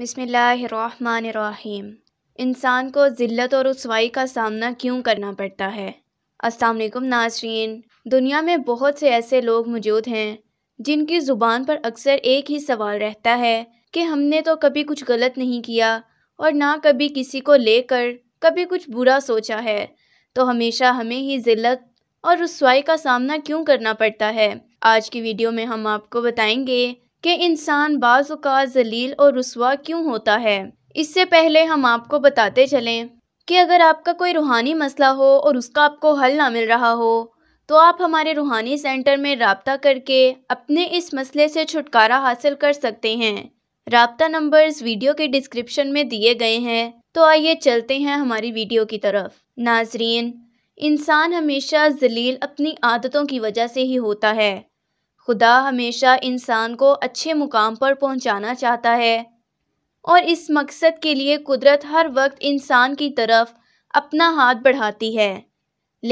बसमीम इंसान को ज़िल्त और रसवाई का सामना क्यों करना पड़ता है अस्सलाम नाजरीन दुनिया में बहुत से ऐसे लोग मौजूद हैं जिनकी ज़ुबान पर अक्सर एक ही सवाल रहता है कि हमने तो कभी कुछ गलत नहीं किया और ना कभी किसी को लेकर कभी कुछ बुरा सोचा है तो हमेशा हमें ही ज़िल्लत और रसवाई का सामना क्यों करना पड़ता है आज की वीडियो में हम आपको बताएंगे कि इंसान बाज़ा जलील और रसवा क्यों होता है इससे पहले हम आपको बताते चलें कि अगर आपका कोई रूहानी मसला हो और उसका आपको हल ना मिल रहा हो तो आप हमारे रूहानी सेंटर में रबता करके अपने इस मसले से छुटकारा हासिल कर सकते हैं रबता नंबर्स वीडियो के डिस्क्रिप्शन में दिए गए हैं तो आइए चलते हैं हमारी वीडियो की तरफ नाजरीन इंसान हमेशा जलील अपनी आदतों की वजह से ही होता है खुदा हमेशा इंसान को अच्छे मुकाम पर पहुंचाना चाहता है और इस मकसद के लिए कुदरत हर वक्त इंसान की तरफ अपना हाथ बढ़ाती है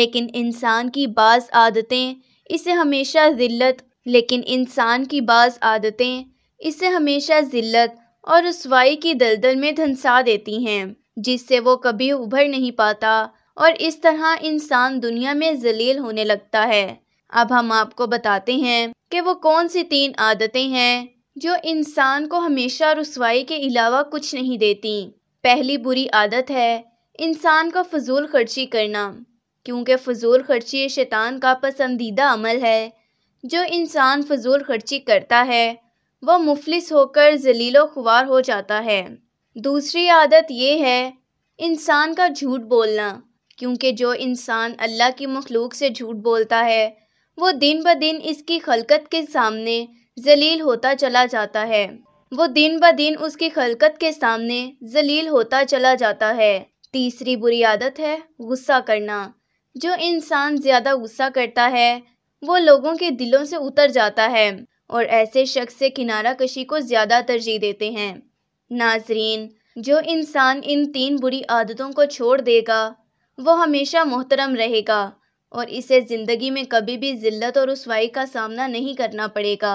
लेकिन इंसान की बाज़ आदतें इसे हमेशा ज़िल्लत लेकिन इंसान की बाज़ आदतें इसे हमेशा ज़िल्लत और रसवाई की दलदल में धंसा देती हैं जिससे वो कभी उभर नहीं पाता और इस तरह इंसान दुनिया में जलील होने लगता है अब हम आपको बताते हैं कि वो कौन सी तीन आदतें हैं जो इंसान को हमेशा रसवाई के अलावा कुछ नहीं देती पहली बुरी आदत है इंसान का फजूल खर्ची करना क्योंकि फजूल खर्ची शैतान का पसंदीदा अमल है जो इंसान फजूल खर्ची करता है वह मुफलिस होकर जलीलो खुवार हो जाता है दूसरी आदत ये है इंसान का झूठ बोलना क्योंकि जो इंसान अल्लाह की मखलूक से झूठ बोलता है वो दिन ब दिन इसकी खलकत के सामने जलील होता चला जाता है वो दिन ब दिन उसकी खलकत के सामने जलील होता चला जाता है तीसरी बुरी आदत है गुस्सा करना जो इंसान ज़्यादा गुस्सा करता है वो लोगों के दिलों से उतर जाता है और ऐसे शख्स से किनारा कशी को ज़्यादा तरजीह देते हैं नाजरीन जो इंसान इन तीन बुरी आदतों को छोड़ देगा वो हमेशा मोहतरम रहेगा और इसे ज़िंदगी में कभी भी ज़िल्लत और रसवाई का सामना नहीं करना पड़ेगा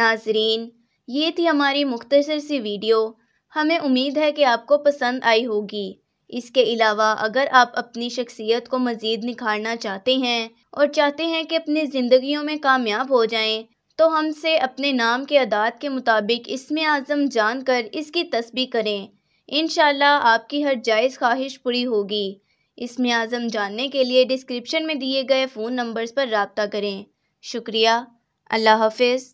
नाजरीन ये थी हमारी मुख्तसर सी वीडियो हमें उम्मीद है कि आपको पसंद आई होगी इसके अलावा अगर आप अपनी शख्सियत को मज़ीद निखारना चाहते हैं और चाहते हैं कि अपनी ज़िंदगियों में कामयाब हो जाएं तो हमसे अपने नाम के अदात के मुताबिक इसमें आज़म जान कर इसकी तस्बी करें इन आपकी हर जायज़ ख्वाहिश पूरी होगी इसमें आज़म जानने के लिए डिस्क्रिप्शन में दिए गए फ़ोन नंबर्स पर रबता करें शुक्रिया अल्लाह हाफिज़